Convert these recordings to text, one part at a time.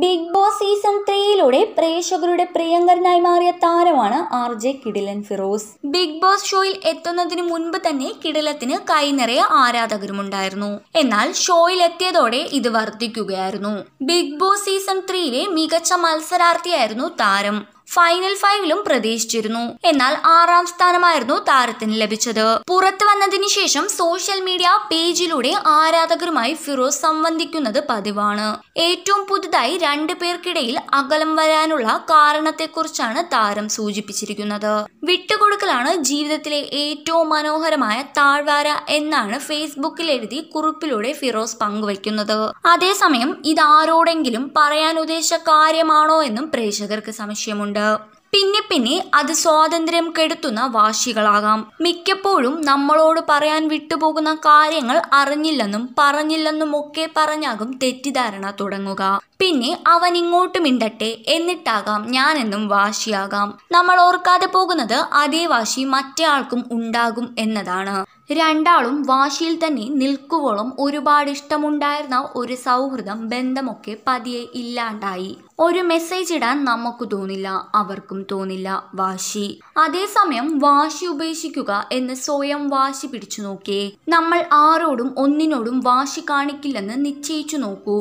big Boss season ത്രീയിലൂടെ പ്രേക്ഷകരുടെ പ്രിയങ്കരനായി മാറിയ താരമാണ് ആർ ജെ കിടിലൻ ഫിറോസ് ബിഗ് ബോസ് ഷോയിൽ എത്തുന്നതിന് മുൻപ് തന്നെ കിടിലത്തിന് കൈനിറയ ആരാധകരുമുണ്ടായിരുന്നു എന്നാൽ ഷോയിൽ എത്തിയതോടെ ഇത് വർദ്ധിക്കുകയായിരുന്നു ബിഗ് ബോസ് സീസൺ ത്രീയിലെ മികച്ച മത്സരാർത്ഥിയായിരുന്നു താരം ഫൈനൽ ഫൈവിലും പ്രതീക്ഷിച്ചിരുന്നു എന്നാൽ ആറാം സ്ഥാനമായിരുന്നു താരത്തിന് ലഭിച്ചത് പുറത്തു വന്നതിന് ശേഷം സോഷ്യൽ മീഡിയ പേജിലൂടെ ആരാധകരുമായി ഫിറോസ് സംബന്ധിക്കുന്നത് പതിവാണ് ഏറ്റവും പുതുതായി രണ്ടു പേർക്കിടയിൽ അകലം വരാനുള്ള കാരണത്തെക്കുറിച്ചാണ് താരം സൂചിപ്പിച്ചിരിക്കുന്നത് വിട്ടുകൊടുക്കലാണ് ജീവിതത്തിലെ ഏറ്റവും മനോഹരമായ താഴ്വാര എന്നാണ് ഫേസ്ബുക്കിൽ എഴുതി കുറിപ്പിലൂടെ ഫിറോസ് പങ്കുവയ്ക്കുന്നത് അതേസമയം ഇതാരോടെങ്കിലും പറയാൻ ഉദ്ദേശ കാര്യമാണോ എന്നും പ്രേക്ഷകർക്ക് സംശയമുണ്ട് ഉണ്ട് പിന്നെ പിന്നെ അത് സ്വാതന്ത്ര്യം കെടുത്തുന്ന വാശികളാകാം മിക്കപ്പോഴും നമ്മളോട് പറയാൻ വിട്ടുപോകുന്ന കാര്യങ്ങൾ അറിഞ്ഞില്ലെന്നും പറഞ്ഞില്ലെന്നും ഒക്കെ പറഞ്ഞാകും തെറ്റിദ്ധാരണ തുടങ്ങുക പിന്നെ അവൻ ഇങ്ങോട്ട് മിണ്ടട്ടെ എന്നിട്ടാകാം ഞാനെന്നും വാശിയാകാം നമ്മൾ ഓർക്കാതെ പോകുന്നത് അതേ വാശി മറ്റേ ആൾക്കും ഉണ്ടാകും എന്നതാണ് രണ്ടാളും വാശിയിൽ തന്നെ നിൽക്കുവോളം ഒരുപാട് ഇഷ്ടമുണ്ടായിരുന്ന ഒരു സൗഹൃദം ബന്ധമൊക്കെ പതിയെ ഇല്ലാണ്ടായി ഒരു മെസ്സേജ് ഇടാൻ നമുക്ക് തോന്നില്ല അവർക്കും തോന്നില്ല വാശി അതേസമയം വാശി ഉപേക്ഷിക്കുക എന്ന് സ്വയം വാശി പിടിച്ചു നോക്കിയേ നമ്മൾ ആരോടും ഒന്നിനോടും വാശി കാണിക്കില്ലെന്ന് നിശ്ചയിച്ചു നോക്കൂ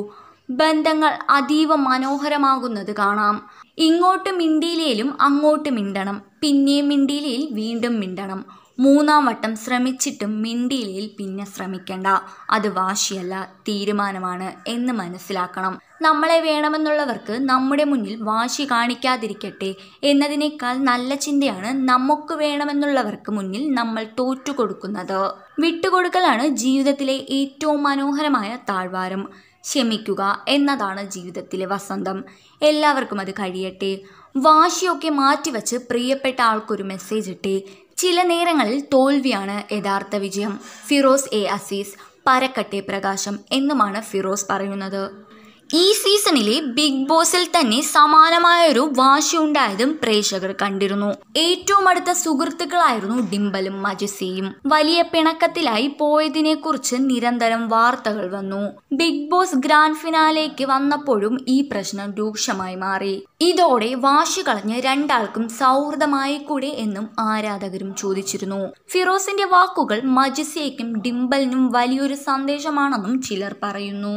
ബന്ധങ്ങൾ അതീവ മനോഹരമാകുന്നത് കാണാം ഇങ്ങോട്ട് മിണ്ടിയിലേലും അങ്ങോട്ട് മിണ്ടണം പിന്നെയും മിണ്ടിയിലേൽ വീണ്ടും മിണ്ടണം മൂന്നാം വട്ടം ശ്രമിച്ചിട്ടും മിണ്ടിയിലേൽ പിന്നെ ശ്രമിക്കണ്ട അത് വാശിയല്ല തീരുമാനമാണ് എന്ന് മനസ്സിലാക്കണം നമ്മളെ വേണമെന്നുള്ളവർക്ക് നമ്മുടെ മുന്നിൽ വാശി കാണിക്കാതിരിക്കട്ടെ എന്നതിനേക്കാൾ നല്ല ചിന്തയാണ് നമുക്ക് വേണമെന്നുള്ളവർക്ക് മുന്നിൽ നമ്മൾ തോറ്റുകൊടുക്കുന്നത് കൊടുക്കുന്നത് വിട്ടുകൊടുക്കലാണ് ജീവിതത്തിലെ ഏറ്റവും മനോഹരമായ താഴ്വാരം ക്ഷമിക്കുക എന്നതാണ് ജീവിതത്തിലെ വസന്തം എല്ലാവർക്കും അത് കഴിയട്ടെ വാശിയൊക്കെ മാറ്റിവെച്ച് പ്രിയപ്പെട്ട ആൾക്കൊരു മെസ്സേജ് ഇട്ടെ ചില നേരങ്ങളിൽ തോൽവിയാണ് യഥാർത്ഥ വിജയം ഫിറോസ് എ അസീസ് പരക്കട്ടെ പ്രകാശം എന്നുമാണ് ഫിറോസ് പറയുന്നത് ഈ സീസണിലെ ബിഗ് ബോസിൽ തന്നെ സമാനമായൊരു ഉണ്ടായതും പ്രേക്ഷകർ കണ്ടിരുന്നു ഏറ്റവും അടുത്ത സുഹൃത്തുക്കളായിരുന്നു ഡിംബലും മജസിയും വലിയ പിണക്കത്തിലായി പോയതിനെ കുറിച്ച് നിരന്തരം വാർത്തകൾ വന്നു ബിഗ് ബോസ് ഗ്രാൻഡ് ഫിനാലേക്ക് വന്നപ്പോഴും ഈ പ്രശ്നം രൂക്ഷമായി മാറി ഇതോടെ വാശി കളഞ്ഞ് രണ്ടാൾക്കും സൗഹൃദമായി കൂടെ എന്നും ആരാധകരും ചോദിച്ചിരുന്നു ഫിറോസിന്റെ വാക്കുകൾ മജസിയയ്ക്കും ഡിംബലിനും വലിയൊരു സന്ദേശമാണെന്നും ചിലർ പറയുന്നു